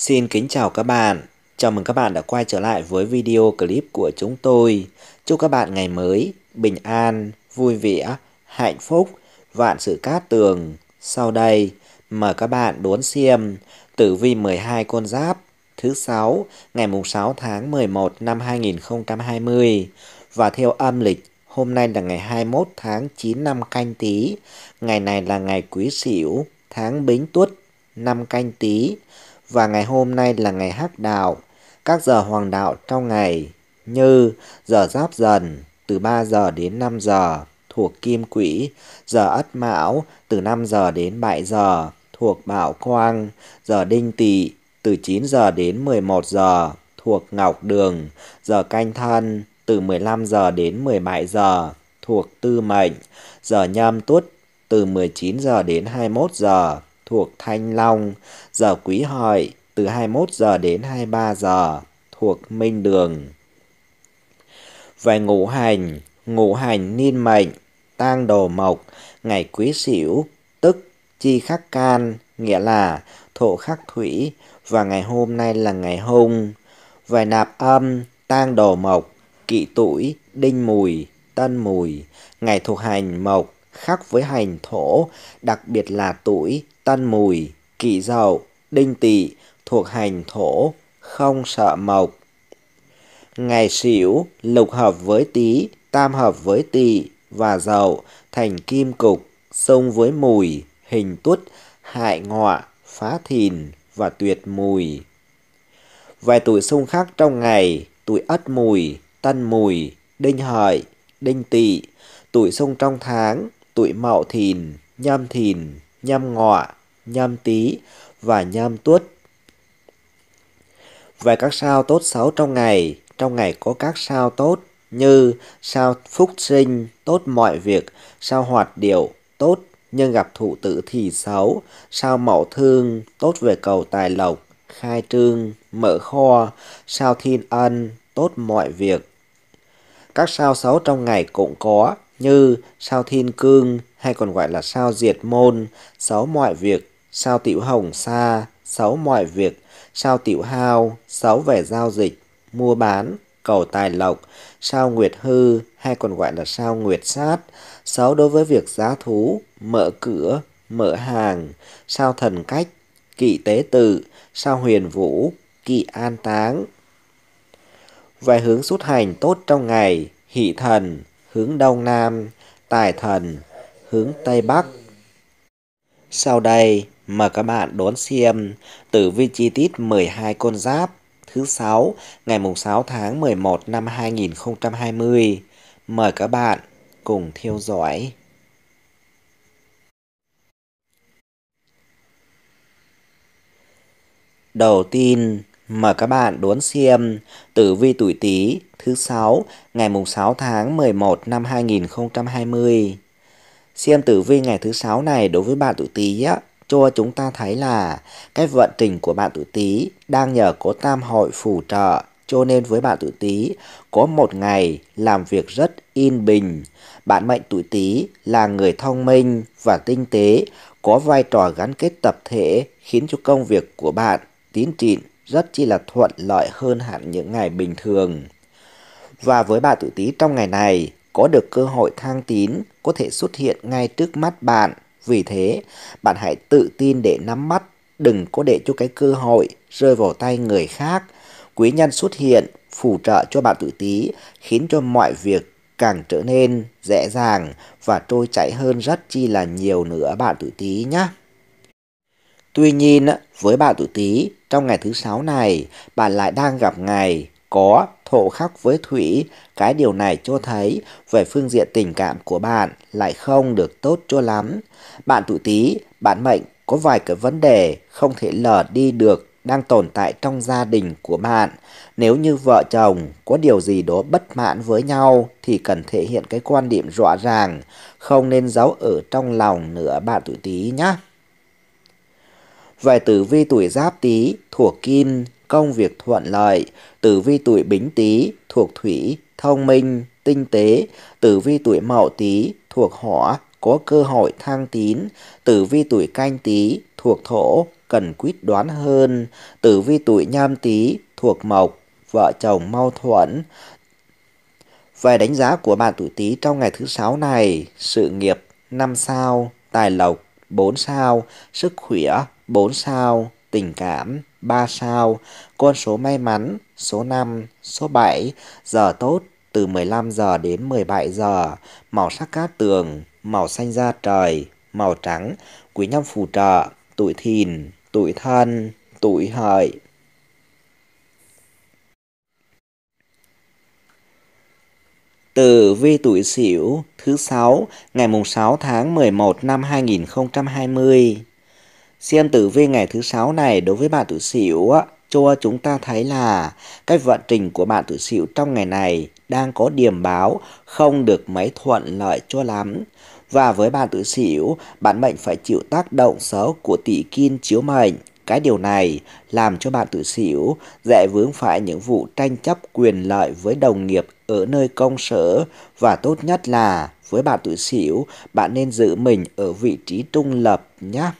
Xin kính chào các bạn. Chào mừng các bạn đã quay trở lại với video clip của chúng tôi. Chúc các bạn ngày mới bình an, vui vẻ, hạnh phúc, vạn sự cát tường. Sau đây, mời các bạn đón xem Tử vi 12 con giáp thứ 6 ngày mùng 6 tháng 11 năm 2020 và theo âm lịch hôm nay là ngày 21 tháng 9 năm canh tí. Ngày này là ngày quý sửu, tháng bính tuất, năm canh tí và ngày hôm nay là ngày hắc đạo. Các giờ hoàng đạo trong ngày như giờ giáp dần từ 3 giờ đến 5 giờ thuộc kim quỹ, giờ ất mão từ 5 giờ đến 7 giờ thuộc bảo quang, giờ đinh tỵ từ 9 giờ đến 11 giờ thuộc ngọc đường, giờ canh thân từ 15 giờ đến 17 giờ thuộc tư mệnh, giờ nhâm tuất từ 19 giờ đến 21 giờ thuộc Thanh Long, giờ Quý Hợi từ 21 giờ đến 23 giờ thuộc Minh Đường. Về ngũ hành, ngũ hành niên mệnh, tang đồ mộc, ngày Quý Sửu, tức chi khắc can, nghĩa là thổ khắc thủy và ngày hôm nay là ngày hung. Về nạp âm, tang đồ mộc, kỵ tuổi, đinh mùi, tân mùi, ngày thuộc hành mộc khắc với hành thổ, đặc biệt là tuổi Tân Mùi, Kỷ Dậu, Đinh Tỵ thuộc hành thổ, không sợ mộc. Ngày xỉu lục hợp với Tý, tam hợp với Tỵ và Dậu thành kim cục, xông với Mùi, hình tuất, hại ngọa, phá thìn và tuyệt mùi. Vài tuổi xung khắc trong ngày, tuổi Ất Mùi, Tân Mùi, Đinh Hợi, Đinh Tỵ, tuổi xung trong tháng, tuổi Mậu Thìn, Nhâm Thìn, Nhâm Ngọ, nham tý và nham tuất. Về các sao tốt xấu trong ngày, trong ngày có các sao tốt như sao phúc sinh tốt mọi việc, sao hoạt điệu tốt nhưng gặp thụ tử thì xấu, sao mậu thương tốt về cầu tài lộc, khai trương, mở kho, sao thiên ân tốt mọi việc. Các sao xấu trong ngày cũng có như sao thiên cương hay còn gọi là sao diệt môn, xấu mọi việc, sao tiểu hồng sa, xấu mọi việc, sao tiểu hao, xấu về giao dịch, mua bán, cầu tài lộc, sao nguyệt hư hay còn gọi là sao nguyệt sát, xấu đối với việc giá thú, mở cửa, mở hàng, sao thần cách, kỵ tế tự, sao huyền vũ, kỵ an táng. Về hướng xuất hành tốt trong ngày, hỷ thần, hướng đông nam, tài thần, hướng tây bắc. Sau đây, Mời các bạn đón xem tử vi chi tiết 12 con giáp thứ 6 ngày mùng 6 tháng 11 năm 2020. Mời các bạn cùng theo dõi. Đầu tiên, mời các bạn đón xem tử vi tuổi Tý thứ 6 ngày mùng 6 tháng 11 năm 2020. Xem tử vi ngày thứ 6 này đối với bạn tuổi Tý á cho chúng ta thấy là cái vận trình của bạn tuổi Tý đang nhờ có tam hội phù trợ cho nên với bạn tuổi Tý có một ngày làm việc rất yên bình. Bạn mệnh tuổi Tý là người thông minh và tinh tế, có vai trò gắn kết tập thể khiến cho công việc của bạn tiến triển rất chi là thuận lợi hơn hẳn những ngày bình thường. Và với bạn tuổi Tý trong ngày này có được cơ hội thăng tín có thể xuất hiện ngay trước mắt bạn vì thế, bạn hãy tự tin để nắm mắt đừng có để cho cái cơ hội rơi vào tay người khác. Quý nhân xuất hiện, phù trợ cho bạn tuổi tí, khiến cho mọi việc càng trở nên dễ dàng và trôi chảy hơn rất chi là nhiều nữa bạn tuổi tí nhé. Tuy nhiên, với bạn tuổi tí, trong ngày thứ sáu này, bạn lại đang gặp ngày có thổ khắc với thủy, cái điều này cho thấy về phương diện tình cảm của bạn lại không được tốt cho lắm. Bạn tuổi Tý, bạn mệnh có vài cái vấn đề không thể lờ đi được đang tồn tại trong gia đình của bạn. Nếu như vợ chồng có điều gì đó bất mãn với nhau thì cần thể hiện cái quan điểm rõ ràng, không nên giấu ở trong lòng nữa bạn tuổi Tý nhé. Về tử vi tuổi Giáp Tý thuộc Kim công việc thuận lợi, tử vi tuổi bính tý thuộc thủy, thông minh, tinh tế, tử vi tuổi mậu tý thuộc hỏa, có cơ hội thăng tín, tử vi tuổi canh tý thuộc thổ, cần quyết đoán hơn, tử vi tuổi nhâm tý thuộc mộc, vợ chồng mâu thuẫn. Về đánh giá của bạn tuổi tý trong ngày thứ sáu này, sự nghiệp 5 sao, tài lộc 4 sao, sức khỏe 4 sao, tình cảm, 3 sao, con số may mắn, số 5, số 7, giờ tốt từ 15 giờ đến 17 giờ, màu sắc cát tường, màu xanh da trời, màu trắng, quý nhân phù trợ, tuổi thìn, tuổi thân, tuổi hợi. từ vi tuổi Sửu thứ sáu ngày mùng 6 tháng 11 năm 2020. Xem tử vi ngày thứ sáu này đối với bạn tuổi Sửu á, cho chúng ta thấy là cái vận trình của bạn tuổi Sửu trong ngày này đang có điểm báo không được mấy thuận lợi cho lắm. Và với bạn tuổi Sửu, bạn mệnh phải chịu tác động xấu của tỷ kim chiếu mệnh. Cái điều này làm cho bạn tuổi Sửu dễ vướng phải những vụ tranh chấp quyền lợi với đồng nghiệp ở nơi công sở và tốt nhất là với bạn tuổi Sửu, bạn nên giữ mình ở vị trí trung lập nhé.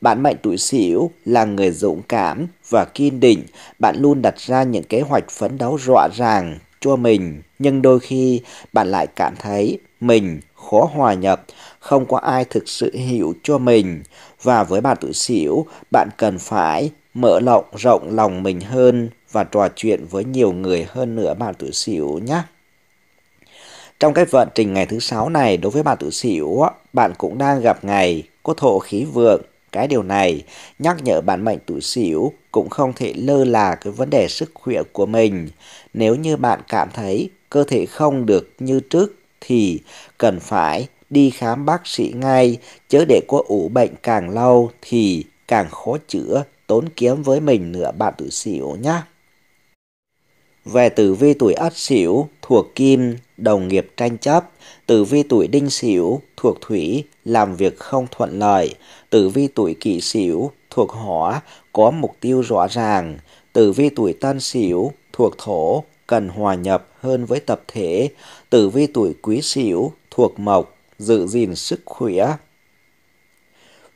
Bạn mệnh tuổi Sửu là người dũng cảm và kiên định, bạn luôn đặt ra những kế hoạch phấn đấu rõ ràng cho mình, nhưng đôi khi bạn lại cảm thấy mình khó hòa nhập, không có ai thực sự hiểu cho mình. Và với bạn tuổi Sửu, bạn cần phải mở rộng rộng lòng mình hơn và trò chuyện với nhiều người hơn nữa bạn tuổi Sửu nhé. Trong cái vận trình ngày thứ sáu này đối với bạn tuổi Sửu, bạn cũng đang gặp ngày có thổ khí vượng cái điều này, nhắc nhở bản mệnh tuổi Sửu cũng không thể lơ là cái vấn đề sức khỏe của mình. Nếu như bạn cảm thấy cơ thể không được như trước thì cần phải đi khám bác sĩ ngay, chứ để có ủ bệnh càng lâu thì càng khó chữa, tốn kiếm với mình nữa bạn tuổi Sửu nhé. Về tử vi tuổi Ất Sửu thuộc kim đồng nghiệp tranh chấp, tử vi tuổi đinh sửu thuộc thủy, làm việc không thuận lợi, tử vi tuổi kỷ sửu thuộc hỏa, có mục tiêu rõ ràng, tử vi tuổi tân sửu thuộc thổ, cần hòa nhập hơn với tập thể, tử vi tuổi quý sửu thuộc mộc, giữ gìn sức khỏe.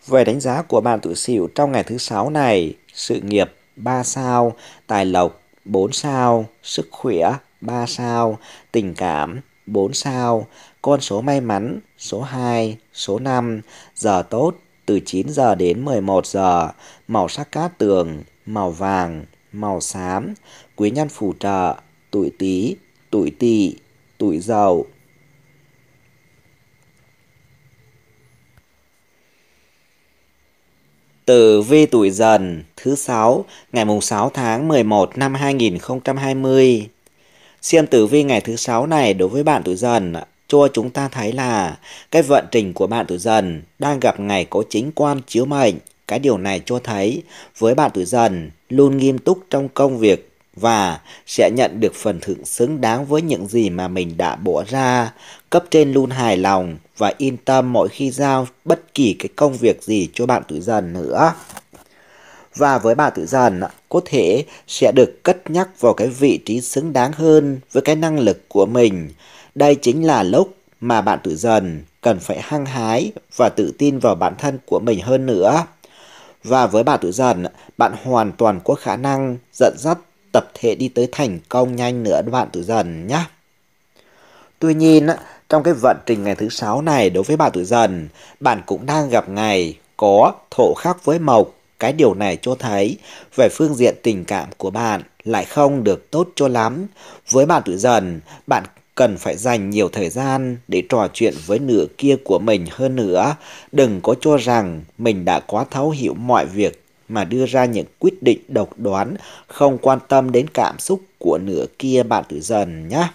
Về đánh giá của bạn tuổi sửu trong ngày thứ sáu này, sự nghiệp 3 sao, tài lộc 4 sao, sức khỏe 3 sao, tình cảm 4 sao, con số may mắn số 2, số 5, giờ tốt từ 9 giờ đến 11 giờ, màu sắc cát tường, màu vàng, màu xám, quý nhân phù trợ, tuổi Tý, tuổi Tỵ, tuổi Dậu. Tử vi tuổi dần thứ 6 ngày mùng 6 tháng 11 năm 2020 Xem tử vi ngày thứ sáu này đối với bạn tuổi dần cho chúng ta thấy là cái vận trình của bạn tuổi dần đang gặp ngày có chính quan chiếu mệnh. Cái điều này cho thấy với bạn tuổi dần luôn nghiêm túc trong công việc và sẽ nhận được phần thưởng xứng đáng với những gì mà mình đã bỏ ra. Cấp trên luôn hài lòng và yên tâm mỗi khi giao bất kỳ cái công việc gì cho bạn tuổi dần nữa và với bà tự dần có thể sẽ được cất nhắc vào cái vị trí xứng đáng hơn với cái năng lực của mình. Đây chính là lúc mà bạn tự dần cần phải hăng hái và tự tin vào bản thân của mình hơn nữa. Và với bạn tự dần, bạn hoàn toàn có khả năng dẫn dắt tập thể đi tới thành công nhanh nữa bạn tự dần nhé. Tuy nhiên, trong cái vận trình ngày thứ sáu này đối với bà tự dần, bạn cũng đang gặp ngày có thổ khắc với mộc cái điều này cho thấy về phương diện tình cảm của bạn lại không được tốt cho lắm. Với bạn tuổi dần, bạn cần phải dành nhiều thời gian để trò chuyện với nửa kia của mình hơn nữa. Đừng có cho rằng mình đã quá thấu hiểu mọi việc mà đưa ra những quyết định độc đoán, không quan tâm đến cảm xúc của nửa kia bạn tuổi dần nhé.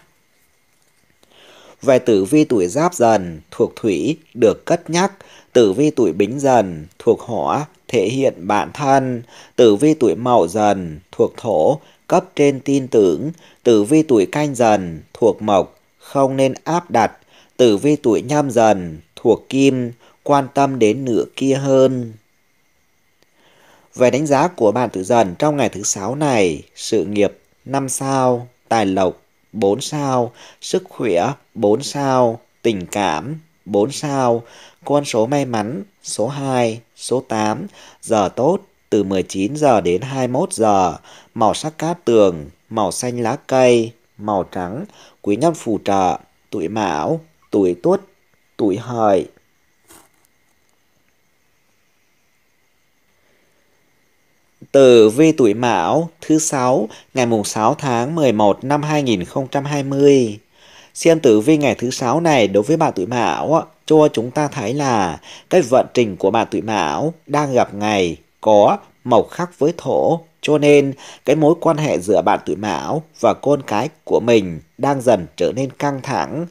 Về tử vi tuổi giáp dần thuộc thủy được cất nhắc, tử vi tuổi bính dần thuộc hỏa thể hiện bản thân, tử vi tuổi mậu dần, thuộc thổ, cấp trên tin tưởng, tử vi tuổi canh dần, thuộc mộc, không nên áp đặt, tử vi tuổi nhâm dần, thuộc kim, quan tâm đến nửa kia hơn. Về đánh giá của bạn tử dần trong ngày thứ sáu này, sự nghiệp 5 sao, tài lộc 4 sao, sức khỏe 4 sao, tình cảm 4 sao, con số may mắn số 2, Số 8. Giờ tốt từ 19 giờ đến 21 giờ. Màu sắc cát tường, màu xanh lá cây, màu trắng, quý nhân phù trợ, tuổi mão, tuổi tuất, tuổi hợi. Tử vi tuổi Mão thứ sáu ngày mùng 6 tháng 11 năm 2020. Xem tử vi ngày thứ sáu này đối với bạn tuổi Mão cho chúng ta thấy là cái vận trình của bạn tuổi mão đang gặp ngày có mộc khắc với thổ cho nên cái mối quan hệ giữa bạn tuổi mão và con cái của mình đang dần trở nên căng thẳng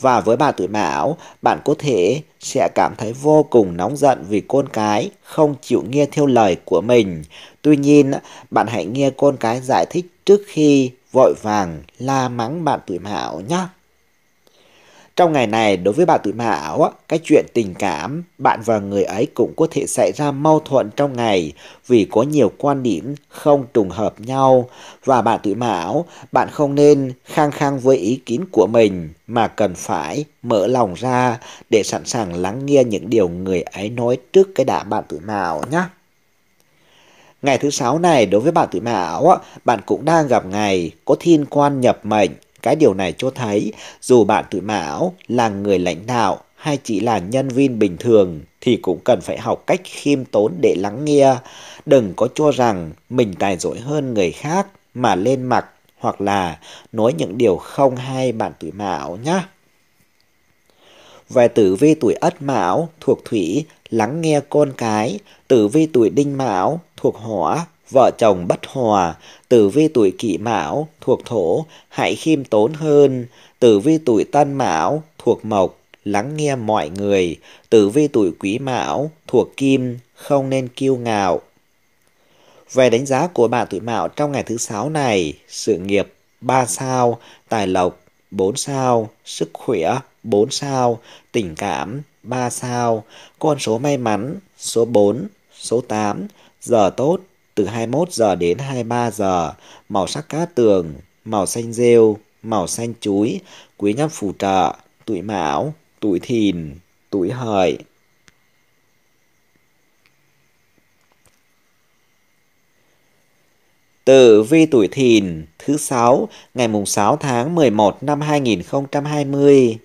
và với bạn tuổi mão bạn có thể sẽ cảm thấy vô cùng nóng giận vì con cái không chịu nghe theo lời của mình tuy nhiên bạn hãy nghe con cái giải thích trước khi vội vàng la mắng bạn tuổi mão nhé trong ngày này, đối với bạn tuổi Mão, cái chuyện tình cảm, bạn và người ấy cũng có thể xảy ra mâu thuẫn trong ngày vì có nhiều quan điểm không trùng hợp nhau. Và bạn tuổi Mão, bạn không nên khăng khăng với ý kiến của mình mà cần phải mở lòng ra để sẵn sàng lắng nghe những điều người ấy nói trước cái đã bạn tuổi Mão nhé. Ngày thứ sáu này đối với bạn tuổi Mão, bạn cũng đang gặp ngày có thiên quan nhập mệnh cái điều này cho thấy, dù bạn tự mão là người lãnh đạo hay chỉ là nhân viên bình thường thì cũng cần phải học cách khiêm tốn để lắng nghe. Đừng có cho rằng mình tài giỏi hơn người khác mà lên mặt hoặc là nói những điều không hay bạn tuổi mão nhé. Về tử vi tuổi ất mão thuộc thủy, lắng nghe con cái, tử vi tuổi đinh mão thuộc hỏa, vợ chồng bất hòa, tử vi tuổi kỷ mão, thuộc thổ, hãy khiêm tốn hơn, tử vi tuổi tân mão, thuộc mộc, lắng nghe mọi người, tử vi tuổi quý mão, thuộc kim, không nên kiêu ngạo. Về đánh giá của bạn tuổi mão trong ngày thứ sáu này, sự nghiệp 3 sao, tài lộc 4 sao, sức khỏe 4 sao, tình cảm 3 sao, con số may mắn số 4, số 8, giờ tốt từ 21 giờ đến 23 giờ, màu sắc cá tường, màu xanh rêu, màu xanh chuối, quý nhân phù trợ, tuổi mão, tuổi thìn, tuổi hợi. Tử vi tuổi thìn thứ 6 ngày mùng 6 tháng 11 năm 2020.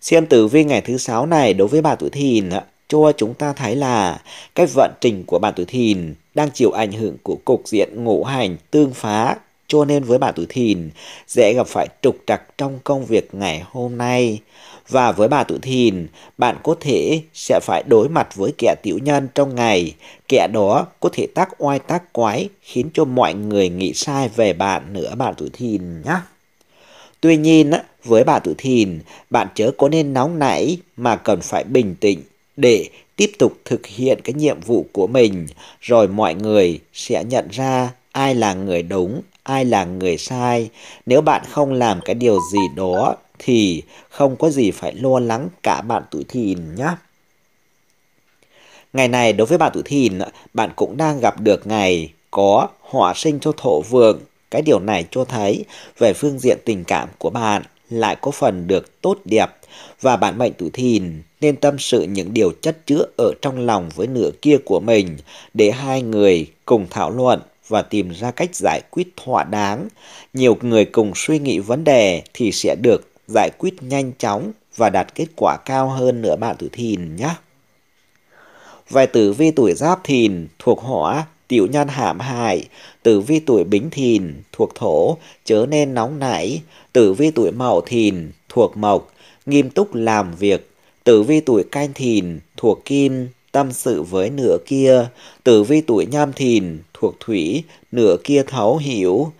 Xem tử vi ngày thứ 6 này đối với bà tuổi thìn cho chúng ta thấy là cái vận trình của bạn tuổi thìn đang chịu ảnh hưởng của cục diện ngũ hành tương phá cho nên với bà tuổi thìn dễ gặp phải trục trặc trong công việc ngày hôm nay. Và với bà tuổi thìn, bạn có thể sẽ phải đối mặt với kẻ tiểu nhân trong ngày. Kẻ đó có thể tác oai tác quái khiến cho mọi người nghĩ sai về bạn nữa bạn tuổi thìn nhé. Tuy nhiên, với bà tuổi thìn, bạn chớ có nên nóng nảy mà cần phải bình tĩnh để tiếp tục thực hiện cái nhiệm vụ của mình rồi mọi người sẽ nhận ra ai là người đúng ai là người sai nếu bạn không làm cái điều gì đó thì không có gì phải lo lắng cả bạn tuổi thìn nhé ngày này đối với bạn tuổi thìn bạn cũng đang gặp được ngày có họa sinh cho thổ vượng cái điều này cho thấy về phương diện tình cảm của bạn lại có phần được tốt đẹp và bạn mệnh tuổi thìn nên tâm sự những điều chất chứa ở trong lòng với nửa kia của mình để hai người cùng thảo luận và tìm ra cách giải quyết thỏa đáng. Nhiều người cùng suy nghĩ vấn đề thì sẽ được giải quyết nhanh chóng và đạt kết quả cao hơn nữa bạn tuổi thìn nhé. vài tử vi tuổi giáp thìn thuộc hỏa tiểu nhân hãm hại, tử vi tuổi bính thìn, thuộc thổ, chớ nên nóng nảy, tử vi tuổi mậu thìn, thuộc mộc, nghiêm túc làm việc, tử vi tuổi canh thìn, thuộc kim, tâm sự với nửa kia, tử vi tuổi nhâm thìn, thuộc thủy, nửa kia thấu hiểu.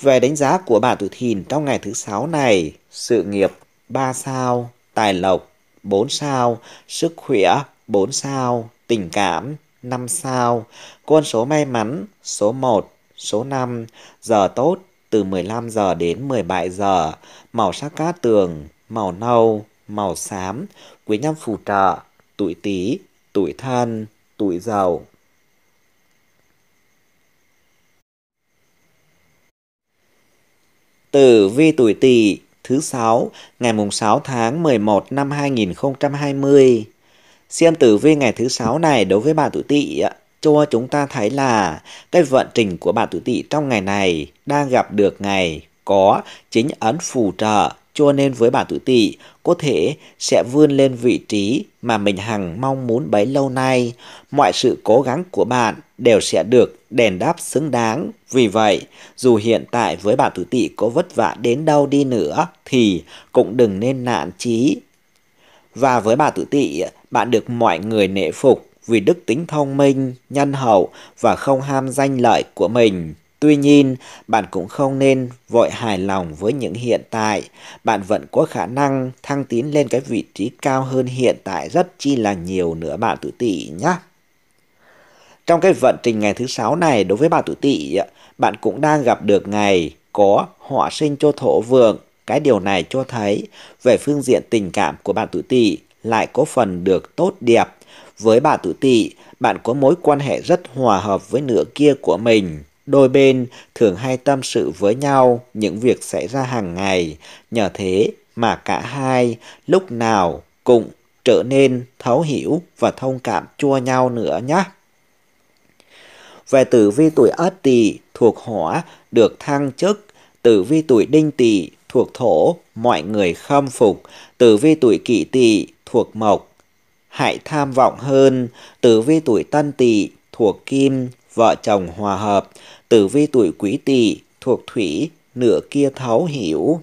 Về đánh giá của bạn tuổi thìn trong ngày thứ sáu này, sự nghiệp 3 sao, tài lộc 4 sao, sức khỏe 4 sao, tình cảm 5 sao. Con số may mắn số 1, số 5, giờ tốt từ 15 giờ đến 17 giờ. Màu sắc cát tường, màu nâu, màu xám, quý nhân phù trợ, tuổi Tý, tuổi Thân, tuổi Dậu. Tử vi tuổi Tỵ thứ sáu ngày mùng 6 tháng 11 năm 2020. Xem tử vi ngày thứ sáu này đối với bạn tuổi tỵ cho chúng ta thấy là cái vận trình của bạn tuổi tỵ trong ngày này đang gặp được ngày có chính ấn phù trợ cho nên với bạn tuổi tỵ có thể sẽ vươn lên vị trí mà mình hằng mong muốn bấy lâu nay mọi sự cố gắng của bạn đều sẽ được đền đáp xứng đáng vì vậy dù hiện tại với bạn tuổi tỵ có vất vả đến đâu đi nữa thì cũng đừng nên nản chí và với bà tuổi tỵ bạn được mọi người nể phục vì đức tính thông minh, nhân hậu và không ham danh lợi của mình. Tuy nhiên, bạn cũng không nên vội hài lòng với những hiện tại. Bạn vẫn có khả năng thăng tiến lên cái vị trí cao hơn hiện tại rất chi là nhiều nữa bạn tuổi tỵ nhé. Trong cái vận trình ngày thứ sáu này đối với bạn tuổi tỵ bạn cũng đang gặp được ngày có họa sinh cho thổ vượng. Cái điều này cho thấy về phương diện tình cảm của bạn tuổi tỵ lại có phần được tốt đẹp. Với bà tự tỵ bạn có mối quan hệ rất hòa hợp với nửa kia của mình. Đôi bên thường hay tâm sự với nhau những việc xảy ra hàng ngày, nhờ thế mà cả hai lúc nào cũng trở nên thấu hiểu và thông cảm cho nhau nữa nhé. Về tử vi tuổi Ất Tỵ thuộc Hỏa được thăng chức, tử vi tuổi Đinh Tỵ thuộc Thổ mọi người khâm phục, tử vi tuổi Kỷ Tỵ thuộc mộc. hãy tham vọng hơn, tử vi tuổi tân tỵ thuộc kim, vợ chồng hòa hợp, tử vi tuổi quý tỵ thuộc thủy, nửa kia thấu hiểu.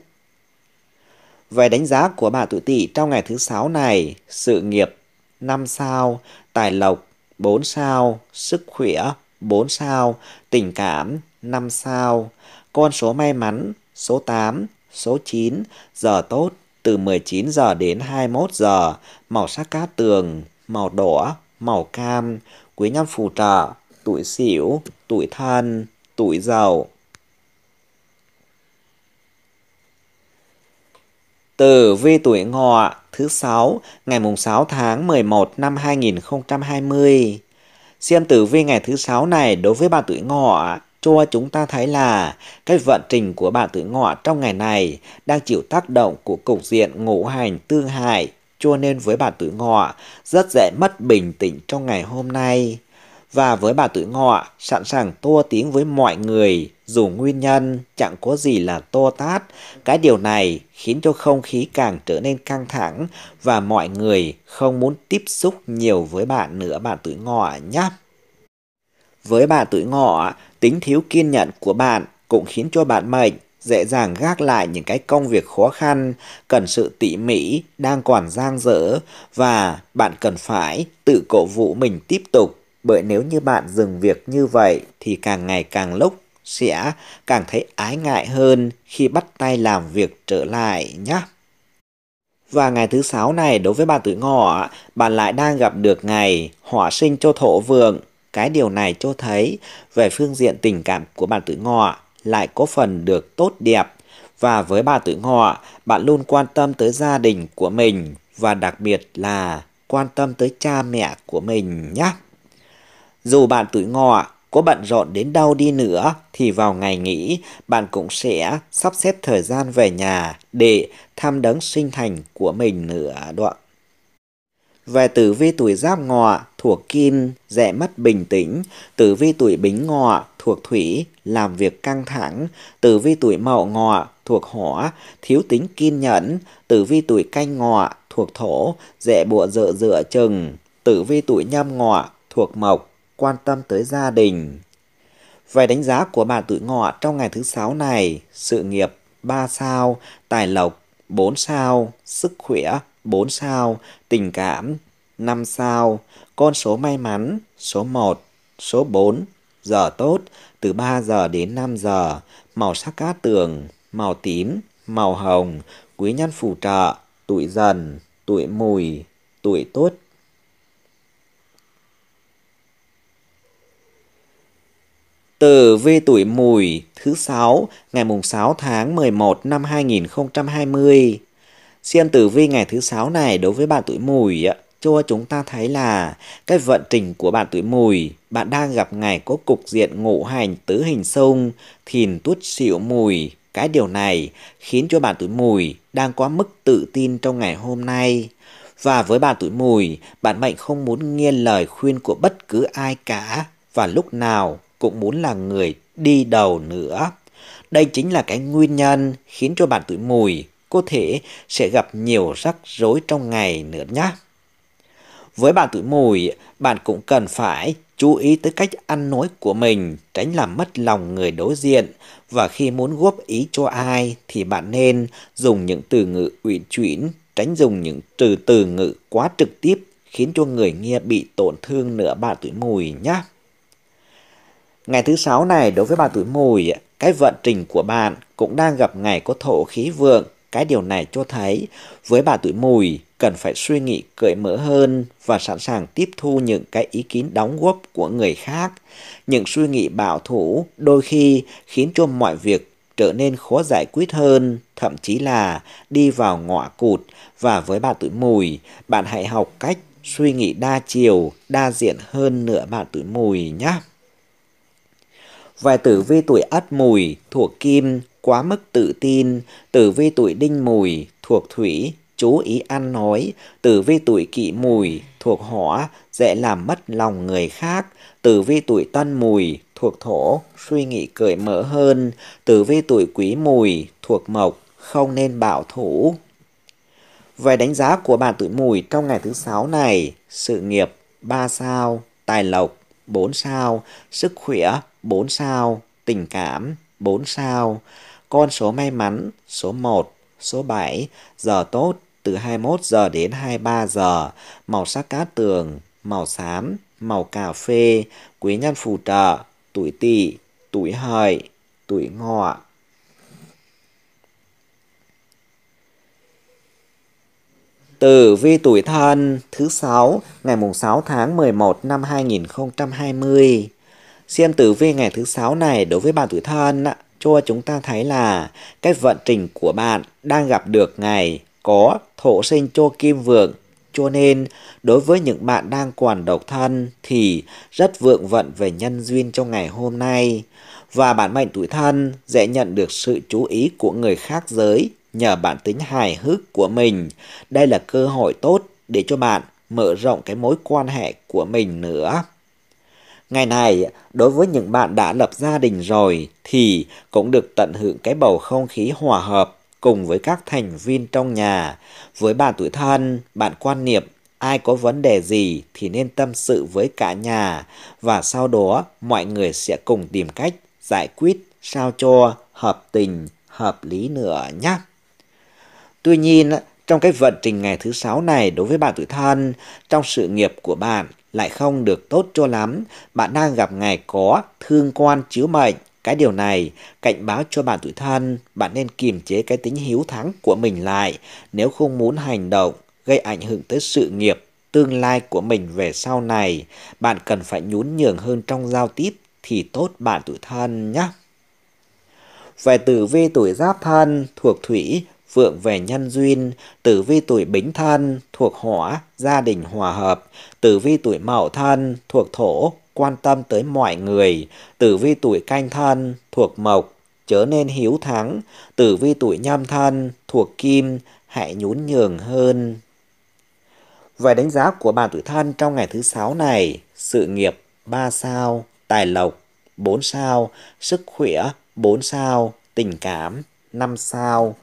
Về đánh giá của bà tuổi tỵ trong ngày thứ sáu này, sự nghiệp 5 sao, tài lộc 4 sao, sức khỏe 4 sao, tình cảm 5 sao, con số may mắn số 8, số 9, giờ tốt từ 19 giờ đến 21 giờ, màu sắc cá tường, màu đỏ, màu cam, quý nhân phù trợ, tuổi xỉu, tuổi thân, tuổi giàu. Tử vi tuổi ngọ thứ 6 ngày mùng 6 tháng 11 năm 2020. Xem tử vi ngày thứ 6 này đối với bạn tuổi ngọ cho chúng ta thấy là cái vận trình của bạn tuổi ngọ trong ngày này đang chịu tác động của cục diện ngũ hành tương hại cho nên với bạn tuổi ngọ rất dễ mất bình tĩnh trong ngày hôm nay. Và với bạn tuổi ngọ sẵn sàng to tiếng với mọi người dù nguyên nhân chẳng có gì là to tát. Cái điều này khiến cho không khí càng trở nên căng thẳng và mọi người không muốn tiếp xúc nhiều với bạn nữa bạn tuổi ngọ nhé. Với bạn tuổi ngọ, Tính thiếu kiên nhẫn của bạn cũng khiến cho bạn mệnh dễ dàng gác lại những cái công việc khó khăn, cần sự tỉ mỉ, đang còn dang dở và bạn cần phải tự cổ vũ mình tiếp tục. Bởi nếu như bạn dừng việc như vậy thì càng ngày càng lúc sẽ càng thấy ái ngại hơn khi bắt tay làm việc trở lại nhé. Và ngày thứ sáu này đối với bạn tuổi ngọ, bạn lại đang gặp được ngày hỏa sinh cho thổ vượng cái điều này cho thấy về phương diện tình cảm của bạn tuổi ngọ lại có phần được tốt đẹp. Và với bà tuổi ngọ, bạn luôn quan tâm tới gia đình của mình và đặc biệt là quan tâm tới cha mẹ của mình nhé. Dù bạn tuổi ngọ có bận rộn đến đâu đi nữa thì vào ngày nghỉ bạn cũng sẽ sắp xếp thời gian về nhà để thăm đấng sinh thành của mình nữa đoạn. Về tử vi tuổi giáp ngọ thuộc kim, dễ mất bình tĩnh, tử vi tuổi bính ngọ thuộc thủy, làm việc căng thẳng, tử vi tuổi mậu ngọ thuộc hỏa, thiếu tính kiên nhẫn, tử vi tuổi canh ngọ thuộc thổ, dễ bụa dựa dựa chừng, tử vi tuổi nhâm ngọ thuộc mộc, quan tâm tới gia đình. Về đánh giá của bạn tuổi ngọ trong ngày thứ sáu này, sự nghiệp 3 sao, tài lộc 4 sao, sức khỏe 4 sao, tình cảm 5 sao, con số may mắn số 1, số 4, giờ tốt từ 3 giờ đến 5 giờ, màu sắc cát tường, màu tím, màu hồng, quý nhân phù trợ, tuổi dần, tuổi mùi, tuổi tốt. từ vi tuổi mùi thứ 6 ngày mùng 6 tháng 11 năm 2020 Xem tử vi ngày thứ sáu này đối với bạn tuổi mùi cho chúng ta thấy là cái vận trình của bạn tuổi mùi, bạn đang gặp ngày có cục diện ngũ hành tứ hình xung, thìn tuất xỉu mùi. Cái điều này khiến cho bạn tuổi mùi đang có mức tự tin trong ngày hôm nay. Và với bạn tuổi mùi, bạn mệnh không muốn nghe lời khuyên của bất cứ ai cả và lúc nào cũng muốn là người đi đầu nữa. Đây chính là cái nguyên nhân khiến cho bạn tuổi mùi cô thể sẽ gặp nhiều rắc rối trong ngày nữa nhé. Với bạn tuổi mùi, bạn cũng cần phải chú ý tới cách ăn nói của mình, tránh làm mất lòng người đối diện. Và khi muốn góp ý cho ai thì bạn nên dùng những từ ngữ uyển chuyển, tránh dùng những từ từ ngữ quá trực tiếp khiến cho người nghe bị tổn thương nữa bạn tuổi mùi nhé. Ngày thứ sáu này đối với bạn tuổi mùi, cái vận trình của bạn cũng đang gặp ngày có thổ khí vượng cái điều này cho thấy với bà tuổi mùi cần phải suy nghĩ cởi mở hơn và sẵn sàng tiếp thu những cái ý kiến đóng góp của người khác. Những suy nghĩ bảo thủ đôi khi khiến cho mọi việc trở nên khó giải quyết hơn, thậm chí là đi vào ngõ cụt và với bà tuổi mùi, bạn hãy học cách suy nghĩ đa chiều, đa diện hơn nữa bà tuổi mùi nhé. Vài tử vi tuổi ất mùi thuộc kim quá mức tự tin, tử vi tuổi đinh mùi, thuộc thủy, chú ý ăn nói, tử vi tuổi kỵ mùi, thuộc hỏa, dễ làm mất lòng người khác, tử vi tuổi tân mùi, thuộc thổ, suy nghĩ cởi mở hơn, tử vi tuổi quý mùi, thuộc mộc, không nên bảo thủ. Về đánh giá của bạn tuổi mùi trong ngày thứ sáu này, sự nghiệp 3 sao, tài lộc 4 sao, sức khỏe 4 sao, tình cảm 4 sao. Con số may mắn số 1, số 7, giờ tốt từ 21 giờ đến 23 giờ, màu sắc cát tường, màu xám, màu cà phê, quý nhân phù trợ, tuổi tỵ, tuổi hợi, tuổi ngọ. Tử vi tuổi thân thứ 6 ngày mùng 6 tháng 11 năm 2020. Xem tử vi ngày thứ sáu này đối với bạn tuổi thân cho chúng ta thấy là cái vận trình của bạn đang gặp được ngày có thổ sinh cho kim vượng. Cho nên, đối với những bạn đang còn độc thân thì rất vượng vận về nhân duyên trong ngày hôm nay. Và bạn mệnh tuổi thân dễ nhận được sự chú ý của người khác giới nhờ bản tính hài hước của mình. Đây là cơ hội tốt để cho bạn mở rộng cái mối quan hệ của mình nữa. Ngày này, đối với những bạn đã lập gia đình rồi thì cũng được tận hưởng cái bầu không khí hòa hợp cùng với các thành viên trong nhà. Với bạn tuổi thân, bạn quan niệm ai có vấn đề gì thì nên tâm sự với cả nhà và sau đó mọi người sẽ cùng tìm cách giải quyết sao cho hợp tình, hợp lý nữa nhé. Tuy nhiên, trong cái vận trình ngày thứ sáu này đối với bạn tuổi thân, trong sự nghiệp của bạn lại không được tốt cho lắm, bạn đang gặp ngày có thương quan chiếu mệnh. Cái điều này cảnh báo cho bạn tuổi thân, bạn nên kiềm chế cái tính hiếu thắng của mình lại nếu không muốn hành động gây ảnh hưởng tới sự nghiệp tương lai của mình về sau này. Bạn cần phải nhún nhường hơn trong giao tiếp thì tốt bạn tuổi thân nhé. Về tử vi tuổi giáp thân thuộc thủy vượng về nhân duyên, tử vi tuổi bính thân thuộc hỏa, gia đình hòa hợp, tử vi tuổi mậu thân thuộc thổ, quan tâm tới mọi người, tử vi tuổi canh thân thuộc mộc, chớ nên hiếu thắng, tử vi tuổi nhâm thân thuộc kim, hãy nhún nhường hơn. Về đánh giá của bạn tuổi thân trong ngày thứ sáu này, sự nghiệp 3 sao, tài lộc 4 sao, sức khỏe 4 sao, tình cảm 5 sao.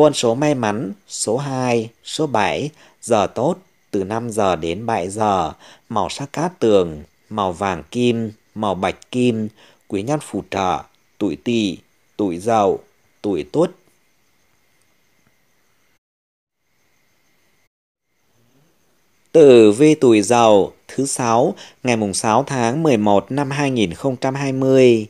Con số may mắn số 2, số 7, giờ tốt từ 5 giờ đến 7 giờ, màu sắc cát tường, màu vàng kim, màu bạch kim, quý nhân phù trợ, tuổi tỵ, tuổi dậu, tuổi tuất. Tử vi tuổi dậu thứ 6 ngày mùng 6 tháng 11 năm 2020.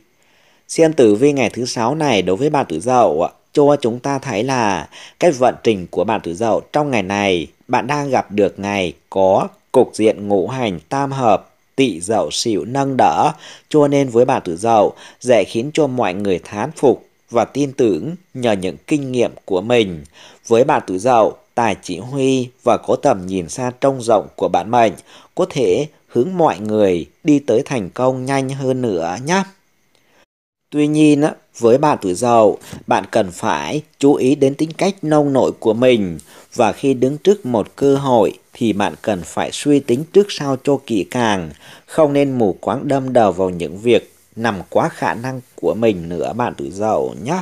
Xem tử vi ngày thứ 6 này đối với bạn tuổi dậu ạ cho chúng ta thấy là cái vận trình của bạn tuổi dậu trong ngày này bạn đang gặp được ngày có cục diện ngũ hành tam hợp tị dậu xỉu nâng đỡ cho nên với bạn tuổi dậu dễ khiến cho mọi người thán phục và tin tưởng nhờ những kinh nghiệm của mình với bạn tuổi dậu tài chỉ huy và có tầm nhìn xa trông rộng của bạn mệnh có thể hướng mọi người đi tới thành công nhanh hơn nữa nhé Tuy nhiên, với bạn tuổi giàu, bạn cần phải chú ý đến tính cách nông nổi của mình và khi đứng trước một cơ hội thì bạn cần phải suy tính trước sau cho kỹ càng, không nên mù quáng đâm đầu vào những việc nằm quá khả năng của mình nữa bạn tuổi giàu nhé.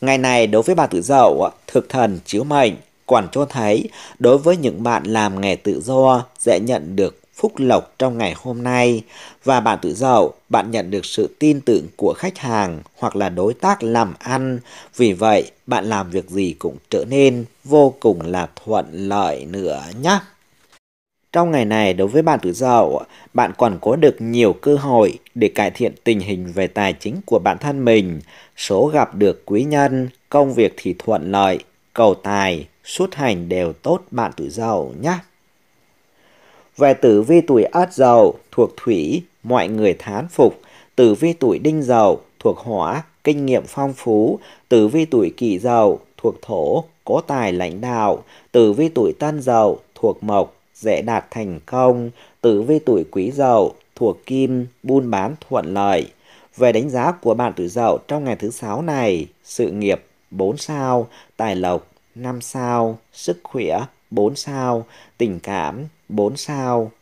Ngày này đối với bạn tuổi dậu, thực thần chiếu mệnh quản cho thấy đối với những bạn làm nghề tự do sẽ nhận được phúc lộc trong ngày hôm nay và bạn tự dậu, bạn nhận được sự tin tưởng của khách hàng hoặc là đối tác làm ăn. Vì vậy, bạn làm việc gì cũng trở nên vô cùng là thuận lợi nữa nhé. Trong ngày này, đối với bạn tự dậu, bạn còn có được nhiều cơ hội để cải thiện tình hình về tài chính của bản thân mình. Số gặp được quý nhân, công việc thì thuận lợi, cầu tài, xuất hành đều tốt bạn tự dậu nhé. Về tử vi tuổi ất dầu thuộc thủy, mọi người thán phục. Tử vi tuổi đinh dầu thuộc hỏa, kinh nghiệm phong phú. Tử vi tuổi kỷ dầu thuộc thổ, có tài lãnh đạo. Tử vi tuổi tân dầu thuộc mộc, dễ đạt thành công. Tử vi tuổi quý dậu thuộc kim, buôn bán thuận lợi. Về đánh giá của bạn tuổi dậu trong ngày thứ sáu này, sự nghiệp 4 sao, tài lộc 5 sao, sức khỏe 4 sao, tình cảm 4 sao.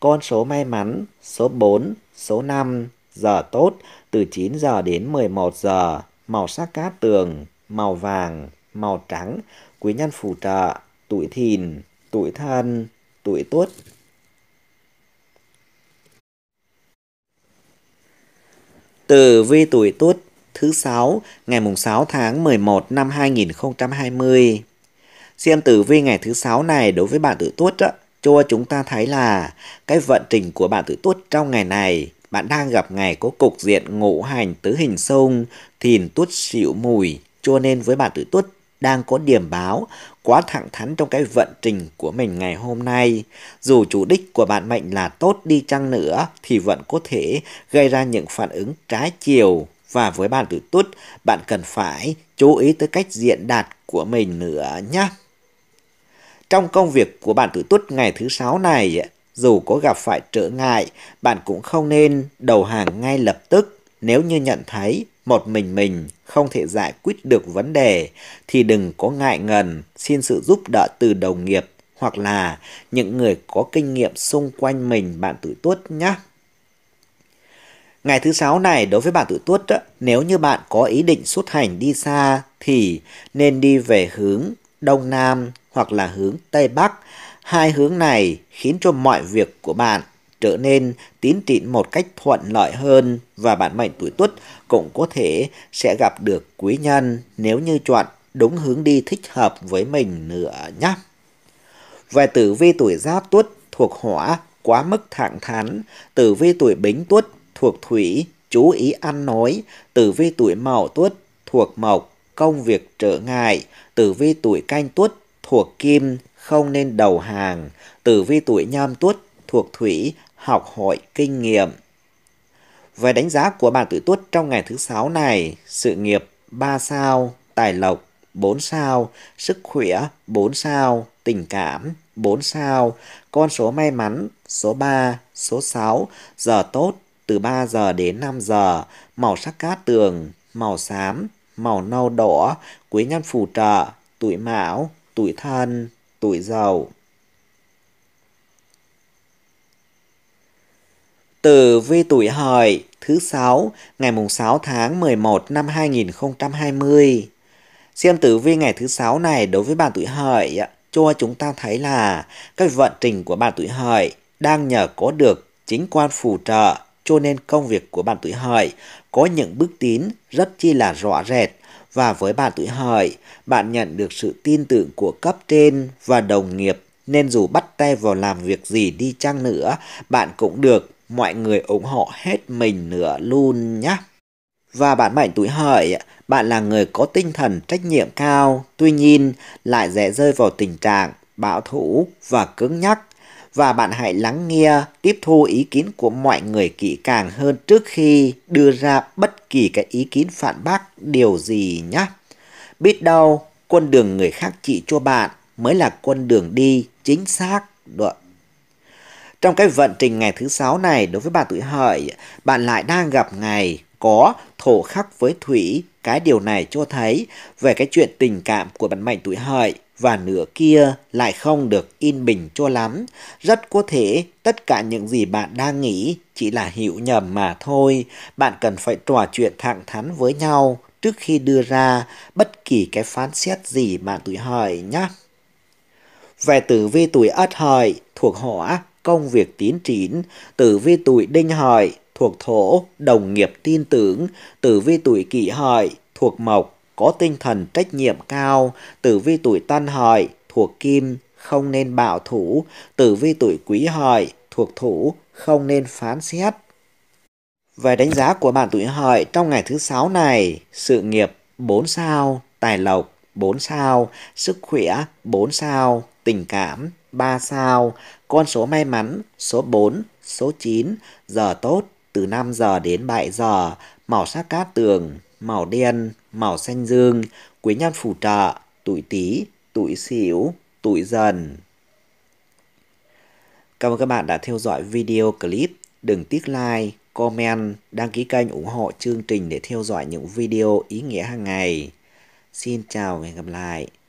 Con số may mắn, số 4, số 5, giờ tốt từ 9 giờ đến 11 giờ, màu sắc cát tường, màu vàng, màu trắng, quý nhân phù trợ, tuổi thìn, tuổi thân, tuổi tuất. Từ vi tuổi tuất thứ sáu ngày mùng 6 tháng 11 năm 2020. Xem tử vi ngày thứ sáu này đối với bạn tuổi tuất á, cho chúng ta thấy là cái vận trình của bạn tuổi tuất trong ngày này bạn đang gặp ngày có cục diện ngũ hành tứ hình xung thìn tuất xỉu mùi cho nên với bạn tuổi tuất đang có điểm báo quá thẳng thắn trong cái vận trình của mình ngày hôm nay. Dù chủ đích của bạn mệnh là tốt đi chăng nữa thì vẫn có thể gây ra những phản ứng trái chiều và với bạn tuổi tuất bạn cần phải chú ý tới cách diện đạt của mình nữa nhé. Trong công việc của bạn tử tuất ngày thứ sáu này, dù có gặp phải trở ngại, bạn cũng không nên đầu hàng ngay lập tức. Nếu như nhận thấy một mình mình không thể giải quyết được vấn đề thì đừng có ngại ngần xin sự giúp đỡ từ đồng nghiệp hoặc là những người có kinh nghiệm xung quanh mình bạn tự tuất nhé. Ngày thứ sáu này đối với bạn tự tuất nếu như bạn có ý định xuất hành đi xa thì nên đi về hướng Đông Nam hoặc là hướng Tây Bắc. Hai hướng này khiến cho mọi việc của bạn trở nên tiến triển một cách thuận lợi hơn và bản mệnh tuổi tuất cũng có thể sẽ gặp được quý nhân nếu như chọn đúng hướng đi thích hợp với mình nữa nhé. Về tử vi tuổi giáp tuất thuộc hỏa quá mức thẳng thắn, tử vi tuổi bính tuất thuộc thủy chú ý ăn nói, tử vi tuổi mậu tuất thuộc mộc công việc trở ngại, tử vi tuổi canh tuất thuộc kim không nên đầu hàng, tử vi tuổi nhâm tuất thuộc thủy học hội kinh nghiệm. Về đánh giá của bạn tuổi tuất trong ngày thứ sáu này, sự nghiệp 3 sao, tài lộc 4 sao, sức khỏe 4 sao, tình cảm 4 sao, con số may mắn số 3, số 6, giờ tốt từ 3 giờ đến 5 giờ, màu sắc cát tường, màu xám, màu nâu đỏ, quý nhân phù trợ, tuổi mão, tuổi than, tuổi giàu. Tử vi tuổi hợi thứ sáu, ngày mùng 6 tháng 11 năm 2020. Xem tử vi ngày thứ sáu này đối với bạn tuổi hợi cho chúng ta thấy là các vận trình của bạn tuổi hợi đang nhờ có được chính quan phù trợ cho nên công việc của bạn tuổi hợi có những bước tiến rất chi là rõ rệt và với bạn tự hỏi, bạn nhận được sự tin tưởng của cấp trên và đồng nghiệp nên dù bắt tay vào làm việc gì đi chăng nữa, bạn cũng được mọi người ủng hộ hết mình nữa luôn nhé. Và bạn mạnh tuổi hợi, bạn là người có tinh thần trách nhiệm cao, tuy nhiên lại dễ rơi vào tình trạng bạo thủ và cứng nhắc và bạn hãy lắng nghe, tiếp thu ý kiến của mọi người kỹ càng hơn trước khi đưa ra bất kỳ cái ý kiến phản bác điều gì nhé. Biết đâu, con đường người khác chỉ cho bạn mới là con đường đi chính xác. Được. Trong cái vận trình ngày thứ sáu này đối với bạn tuổi hợi, bạn lại đang gặp ngày có thổ khắc với thủy. Cái điều này cho thấy về cái chuyện tình cảm của bạn mệnh tuổi hợi và nửa kia lại không được in bình cho lắm. Rất có thể tất cả những gì bạn đang nghĩ chỉ là hiểu nhầm mà thôi. Bạn cần phải trò chuyện thẳng thắn với nhau trước khi đưa ra bất kỳ cái phán xét gì bạn tuổi hợi nhé. Về tử vi tuổi ất hợi thuộc hỏa công việc tiến triển tử vi tuổi đinh hợi thuộc thổ đồng nghiệp tin tưởng, tử vi tuổi kỷ hợi thuộc mộc có tinh thần trách nhiệm cao, tử vi tuổi tân hợi, thuộc kim, không nên bạo thủ, tử vi tuổi quý hợi, thuộc thủ, không nên phán xét. Về đánh giá của bạn tuổi hợi trong ngày thứ sáu này, sự nghiệp 4 sao, tài lộc 4 sao, sức khỏe 4 sao, tình cảm 3 sao, con số may mắn số 4, số 9, giờ tốt từ 5 giờ đến 7 giờ, màu sắc cát tường mão đen, mão xanh dương, quý nhân phù trợ, tuổi tý, tuổi sửu, tuổi dần. Cảm ơn các bạn đã theo dõi video clip. Đừng tiếc like, comment, đăng ký kênh ủng hộ chương trình để theo dõi những video ý nghĩa hàng ngày. Xin chào và hẹn gặp lại.